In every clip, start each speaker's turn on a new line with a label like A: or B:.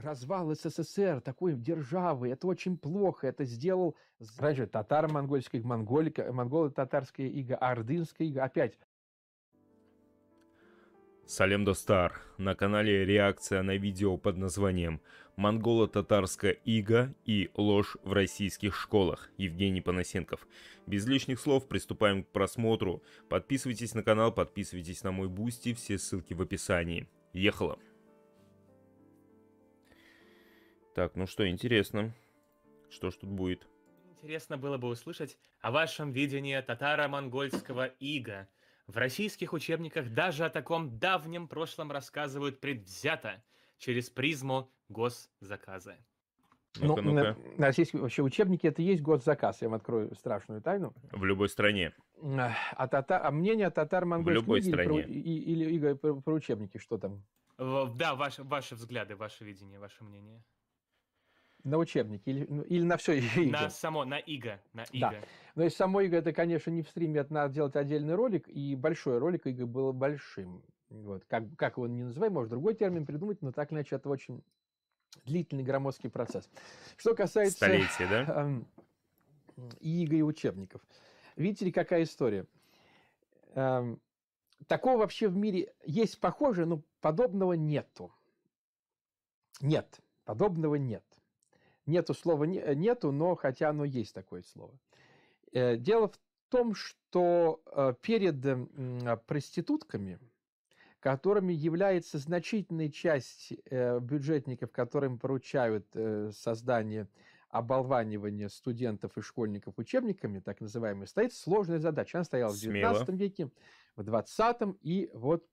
A: развал СССР, такой державы, это очень плохо, это сделал раньше татаро-монгольская, монголика, монголо-татарская ига, ордынская ига, опять.
B: Салем Достар на канале реакция на видео под названием «Монголо-татарская ига и ложь в российских школах» Евгений Панасенков. Без лишних слов приступаем к просмотру. Подписывайтесь на канал, подписывайтесь на мой бусти, все ссылки в описании. Ехало. Так, ну что, интересно. Что ж тут будет? Интересно было бы услышать о вашем видении татаро-монгольского ига. В российских учебниках даже о таком давнем прошлом рассказывают предвзято через призму госзаказа.
A: Ну, ну, ну на э, российские вообще учебники это есть госзаказ. Я вам открою страшную тайну.
B: В любой стране.
A: Э, а, тата, а мнение татар монгольского Ига любой стране. Или, или, про, про учебники, что там?
B: Да, ваши, ваши взгляды, ваше видение, ваше мнение.
A: На учебнике или, ну, или на все иго. На
B: само, на иго.
A: На иго. Да. Но если само иго, это, конечно, не в стриме, это надо делать отдельный ролик, и большой ролик иго было большим. Вот. Как, как его не называй, может, другой термин придумать, но так иначе это очень длительный громоздкий процесс. Что касается... Столетия, да? Эм, иго и учебников. Видите ли, какая история? Эм, такого вообще в мире есть похожее, но подобного нету. Нет, подобного нет. Нету слова не, э, нету, но хотя оно есть такое слово. Э, дело в том, что э, перед а, проститутками, которыми является значительная часть бюджетников, которым поручают создание оболванивания студентов и школьников учебниками, так называемой, стоит сложная задача. Она стояла Смело. в 19 веке, в 20 и вот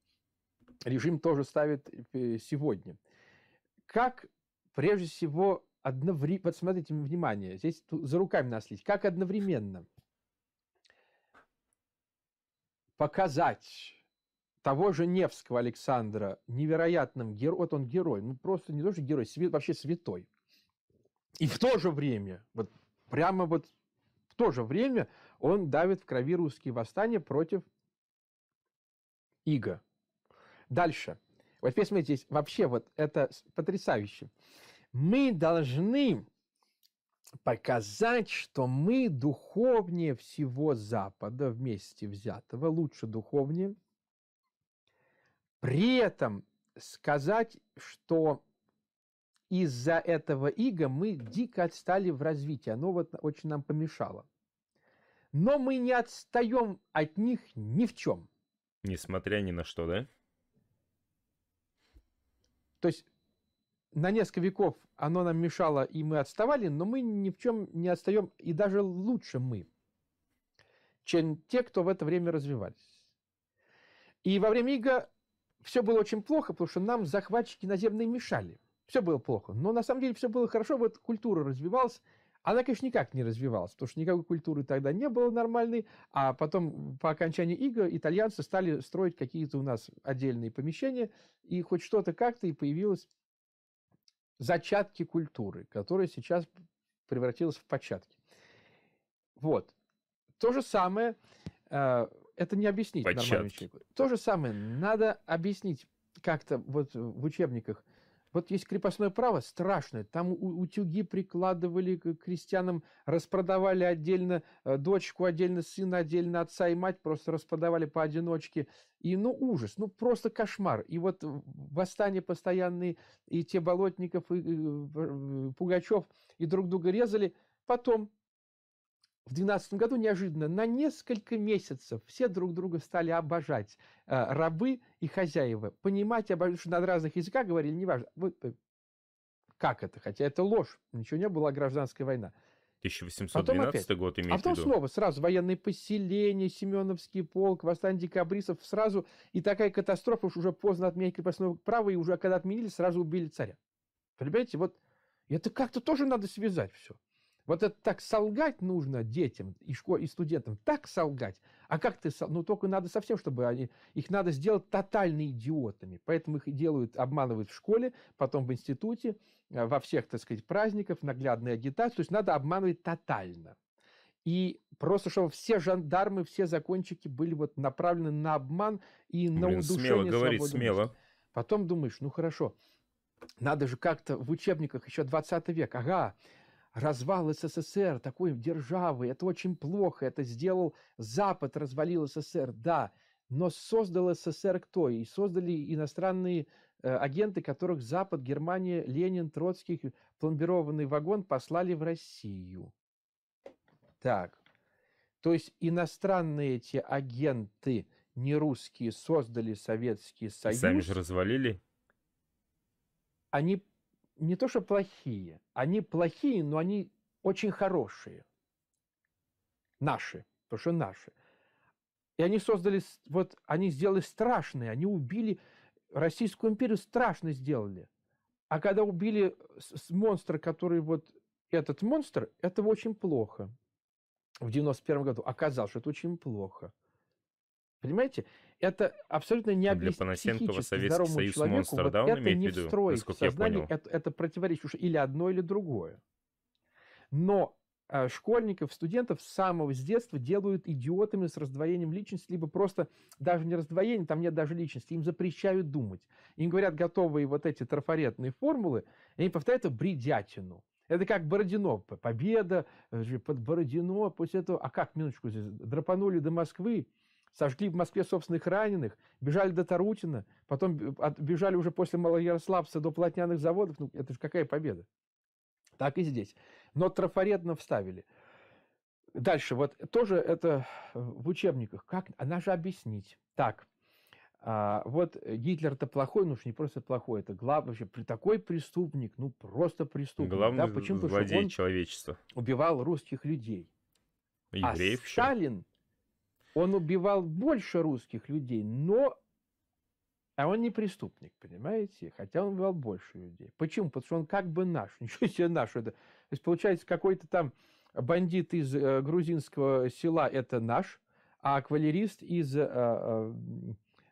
A: режим тоже ставит сегодня. Как прежде всего одновременно... Вот смотрите, внимание, здесь за руками наслить. Как одновременно показать того же Невского Александра невероятным героем, вот он герой, ну просто не тоже герой, свя... вообще святой. И в то же время, вот прямо вот в то же время он давит в крови русские восстания против Иго. Дальше. Вот здесь, смотрите, вообще вот это потрясающе мы должны показать, что мы духовнее всего Запада вместе взятого, лучше духовнее. При этом сказать, что из-за этого иго мы дико отстали в развитии. Оно вот очень нам помешало. Но мы не отстаем от них ни в чем.
B: Несмотря ни на что, да?
A: То есть на несколько веков оно нам мешало, и мы отставали, но мы ни в чем не отстаем, и даже лучше мы, чем те, кто в это время развивались. И во время ИГА все было очень плохо, потому что нам захватчики наземные мешали. Все было плохо. Но на самом деле все было хорошо, вот культура развивалась. Она, конечно, никак не развивалась, потому что никакой культуры тогда не было нормальной, а потом по окончании ИГА итальянцы стали строить какие-то у нас отдельные помещения, и хоть что-то как-то и появилось зачатки культуры, которая сейчас превратилась в початки. Вот. То же самое, э, это не объяснить початки. нормальному человеку. То же самое надо объяснить как-то вот в учебниках вот есть крепостное право, страшное. Там утюги прикладывали к крестьянам, распродавали отдельно э, дочку, отдельно сына, отдельно отца и мать, просто распродавали поодиночке. И, ну, ужас, ну, просто кошмар. И вот восстания постоянные, и те Болотников, и, и, и э, Пугачев, и друг друга резали. Потом в 2012 году неожиданно на несколько месяцев все друг друга стали обожать. Э, рабы и хозяева. Понимать, обожать, что на разных языках говорили, неважно. Вот, э, как это? Хотя это ложь. Ничего не было, а гражданская война.
B: 1812 опять, год имеется а потом в виду. снова
A: сразу военные поселения, Семеновский полк, восстание декабристов, сразу и такая катастрофа, уж уже поздно отменить крепостное право, и уже когда отменили, сразу убили царя. Понимаете, вот это как-то тоже надо связать все. Вот это так солгать нужно детям и, школ, и студентам, так солгать. А как ты, ну только надо совсем, чтобы они, их надо сделать тотально идиотами. Поэтому их делают, обманывают в школе, потом в институте, э, во всех, так сказать, праздниках, наглядной агитации. То есть надо обманывать тотально. И просто, чтобы все жандармы, все закончики были вот направлены на обман и Блин, на удушение смело говорить, смело. Потом думаешь, ну хорошо, надо же как-то в учебниках еще 20 век, ага, развал СССР, такой державы, это очень плохо, это сделал Запад, развалил СССР, да, но создал СССР кто? И создали иностранные э, агенты, которых Запад, Германия, Ленин, Троцкий, пломбированный вагон послали в Россию. Так, то есть иностранные эти агенты, не русские, создали Советский Союз. И сами же
B: развалили?
A: Они не то что плохие, они плохие, но они очень хорошие. Наши, потому что наши. И они создали, вот они сделали страшные, они убили Российскую империю, страшно сделали. А когда убили э, с, с монстра, который вот этот монстр, это очень плохо. В 91 году оказалось, что это очень плохо. Понимаете? Это абсолютно не Для Панасенкова Советский Союз человеку, монстр, вот да, он это имеет не в виду, встроить в сознание, это, это противоречит уж или одно, или другое. Но э, школьников, студентов с самого с детства делают идиотами с раздвоением личности, либо просто даже не раздвоение, там нет даже личности, им запрещают думать. Им говорят готовые вот эти трафаретные формулы, и они повторяют бредятину. Это как Бородино, победа э, под Бородино, после этого, а как, минуточку, здесь, драпанули до Москвы, сожгли в Москве собственных раненых, бежали до Тарутина, потом бежали уже после Малоярославца до полотняных заводов. Ну, это же какая победа. Так и здесь. Но трафаретно вставили. Дальше, вот тоже это э, в учебниках. Как? Она а же объяснить. Так, а, вот Гитлер-то плохой, ну что, не просто плохой, это главный вообще такой преступник, ну просто преступник. Главный да? Почему? Потому, что он
B: человечества.
A: Убивал русских людей. А Евреев а Сталин он убивал больше русских людей, но... А он не преступник, понимаете? Хотя он убивал больше людей. Почему? Потому что он как бы наш. Ничего себе наш. Это... То есть, получается, какой-то там бандит из э, грузинского села – это наш, а кавалерист из э, э,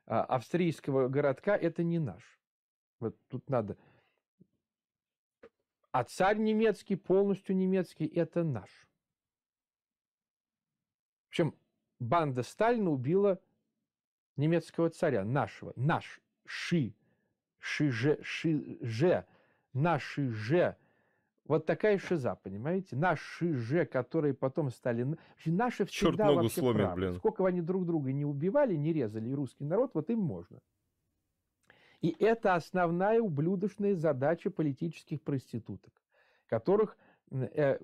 A: э австрийского городка – это не наш. Вот тут надо... А царь немецкий, полностью немецкий – это наш. В общем, банда Сталина убила немецкого царя, нашего, наш, ши, ши же, ши же, наши же. Вот такая шиза, понимаете? Наши же, которые потом стали... Наши всегда Черт ногу вообще сломит, правы. блин. Сколько они друг друга не убивали, не резали, и русский народ, вот им можно. И это основная ублюдочная задача политических проституток, которых э,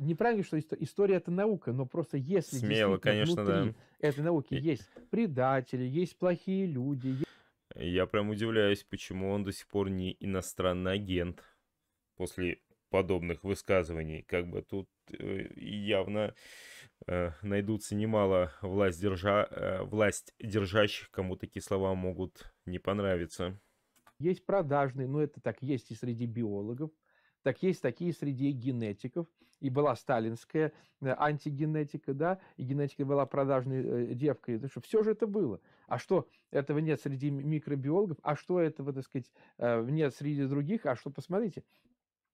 A: неправильно, что история, история это наука, но просто если Смело, конечно, да. этой науки и... есть предатели, есть плохие люди. Есть...
B: Я прям удивляюсь, почему он до сих пор не иностранный агент после подобных высказываний. Как бы тут э, явно э, найдутся немало власть, держа, э, власть держащих, кому такие слова могут не понравиться.
A: Есть продажные, но ну, это так есть и среди биологов, так есть такие среди генетиков – и была сталинская э, антигенетика, да, и генетика была продажной э, девкой. Что все же это было. А что этого нет среди микробиологов, а что этого, так сказать, э, нет среди других, а что, посмотрите,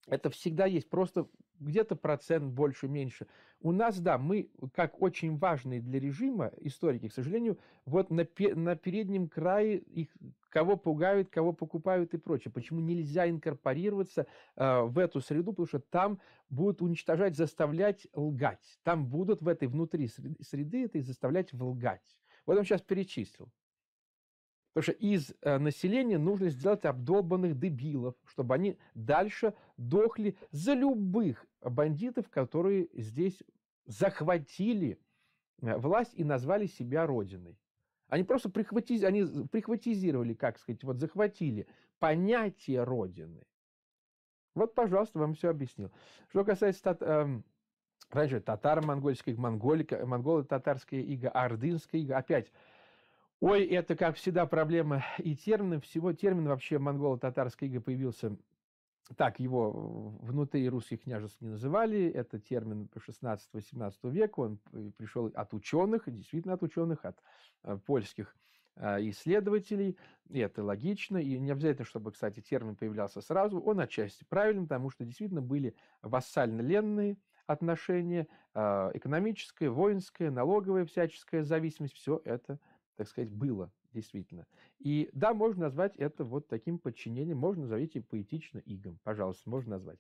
A: это всегда есть, просто где-то процент больше, меньше. У нас, да, мы, как очень важные для режима историки, к сожалению, вот на, на переднем крае их кого пугают, кого покупают и прочее. Почему нельзя инкорпорироваться э, в эту среду, потому что там будут уничтожать, заставлять лгать. Там будут в этой внутри среды, среды это заставлять лгать. Вот он сейчас перечислил. Потому что из э, населения нужно сделать обдолбанных дебилов, чтобы они дальше дохли за любых бандитов, которые здесь захватили э, власть и назвали себя родиной. Они просто прихватиз... они прихватизировали, как сказать, вот захватили понятие родины. Вот, пожалуйста, вам все объяснил. Что касается тат... Эм, раньше татаро-монгольской, монголика, монголо-татарская ига, ордынская ига, опять Ой, это, как всегда, проблема и термины. Всего термин вообще монголо-татарской иго появился так его внутри русских княжеств не называли. Это термин 16-18 века. Он пришел от ученых, действительно от ученых, от э, польских э, исследователей. И это логично. И не обязательно, чтобы, кстати, термин появлялся сразу. Он отчасти правильный, потому что действительно были вассально-ленные отношения, э, экономическое, воинское, налоговое, всяческая зависимость. Все это – так сказать, было действительно. И да, можно назвать это вот таким подчинением, можно назвать и поэтично игом, пожалуйста, можно назвать.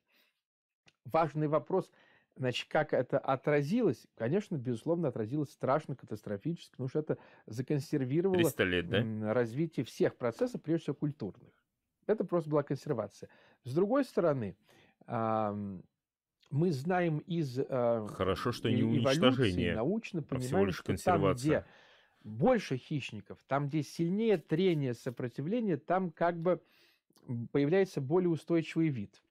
A: Важный вопрос, значит, как это отразилось? Конечно, безусловно, отразилось страшно, катастрофически, потому что это законсервировало лет, да? развитие всех процессов, прежде всего культурных. Это просто была консервация. С другой стороны, мы знаем из э, хорошо, что не э, уничтожение, научно понимаем, а всего лишь консервация. Что там, где больше хищников, там, где сильнее трение, сопротивление, там как бы появляется более устойчивый вид.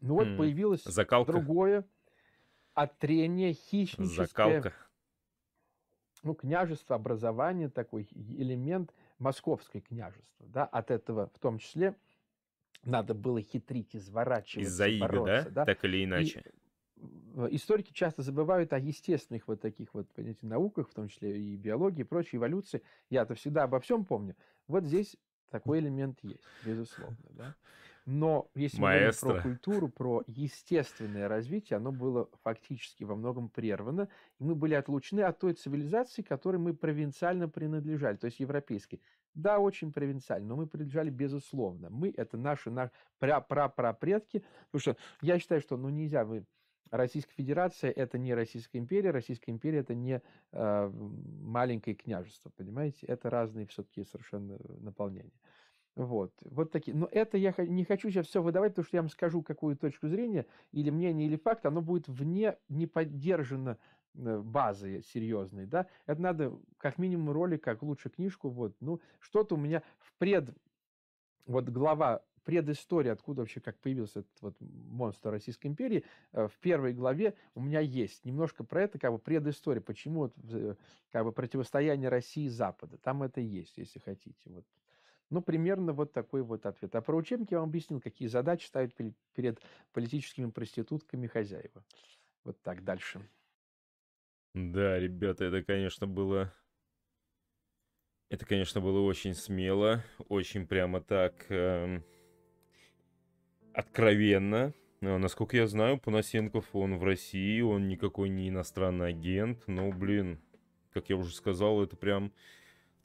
A: Ну вот mm. появилось Закалка. другое от трения хищническое. Закалка. Ну, княжество, образование, такой элемент московское княжество. Да? От этого в том числе надо было хитрить, изворачиваться, Из-за иго, бороться, да? да? Так или иначе. И Э, историки часто забывают о естественных вот таких вот, понимаете, науках, в том числе и биологии, и прочей эволюции. Я-то всегда обо всем помню. Вот здесь такой элемент есть, безусловно, да. Но если Маэстро. мы говорим про культуру, про естественное развитие, оно было фактически во многом прервано, и мы были отлучены от той цивилизации, которой мы провинциально принадлежали, то есть европейской. Да, очень провинциально, но мы принадлежали безусловно. Мы – это наши, наши пра-пра-пра-предки, потому что я считаю, что ну нельзя, вы Российская Федерация – это не Российская империя, Российская империя – это не э, маленькое княжество, понимаете? Это разные все-таки совершенно э, наполнения. Вот, вот такие. Но это я не хочу сейчас все выдавать, потому что я вам скажу, какую точку зрения, или мнение, или факт, оно будет вне, не поддержано э, базы серьезной, да. Это надо как минимум ролик, как лучше книжку, вот. Ну, что-то у меня в пред... Вот глава предыстория, откуда вообще как появился этот вот монстр Российской империи, э, в первой главе у меня есть немножко про это, как бы предыстория, почему э, как бы противостояние России и Запада. Там это есть, если хотите. Вот. Ну, примерно вот такой вот ответ. А про учебники я вам объяснил, какие задачи ставят перед политическими проститутками хозяева. Вот так дальше.
B: Да, ребята, это, конечно, было... Это, конечно, было очень смело, очень прямо так... Эм откровенно. А, насколько я знаю, Панасенков, он в России, он никакой не иностранный агент, но, блин, как я уже сказал, это прям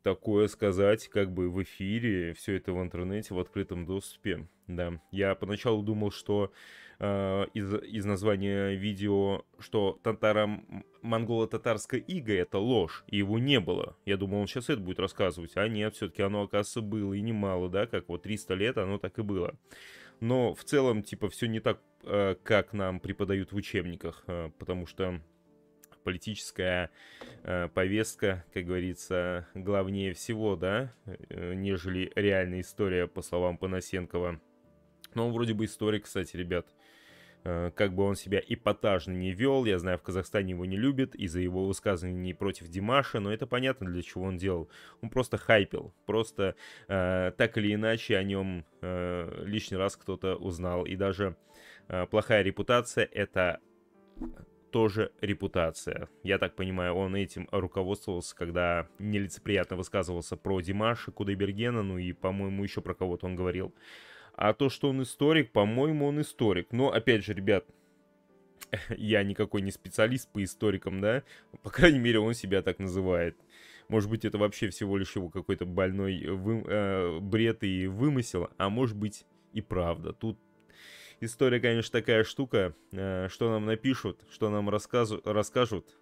B: такое сказать как бы в эфире, все это в интернете, в открытом доступе, да. Я поначалу думал, что э, из, из названия видео, что татарам монголо-татарская ига это ложь, и его не было. Я думал, он сейчас это будет рассказывать, а нет, все-таки оно, оказывается, было, и немало, да, как вот 300 лет оно так и было но в целом, типа, все не так, э, как нам преподают в учебниках, э, потому что политическая э, повестка, как говорится, главнее всего, да, нежели реальная история, по словам Панасенкова. Но он вроде бы историк, кстати, ребят. Э, как бы он себя эпатажно не вел, я знаю, в Казахстане его не любят из-за его высказываний против Димаша, но это понятно, для чего он делал. Он просто хайпил, просто э, так или иначе о нем э, лишний раз кто-то узнал. И даже э, плохая репутация — это тоже репутация. Я так понимаю, он этим руководствовался, когда нелицеприятно высказывался про Димаша Кудайбергена, ну и, по-моему, еще про кого-то он говорил. Э, а то, что он историк, по-моему, он историк. Но, опять же, ребят, я никакой не специалист по историкам, да? По крайней мере, он себя так называет. Может быть, это вообще всего лишь его какой-то больной э, вы... э, бред и вымысел, а может быть и правда. Тут история, конечно, такая штука, э, что нам напишут, что нам рассказу... расскажут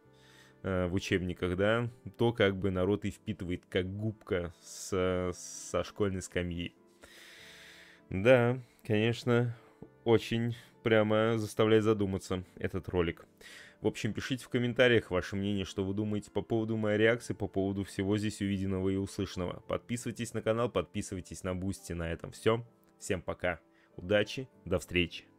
B: э, в учебниках, да, то как бы народ и впитывает как губка с... со школьной скамьи. Да, конечно, очень прямо заставляет задуматься этот ролик. В общем, пишите в комментариях ваше мнение, что вы думаете по поводу моей реакции, по поводу всего здесь увиденного и услышанного. Подписывайтесь на канал, подписывайтесь на Бусти. На этом все. Всем пока. Удачи, до встречи.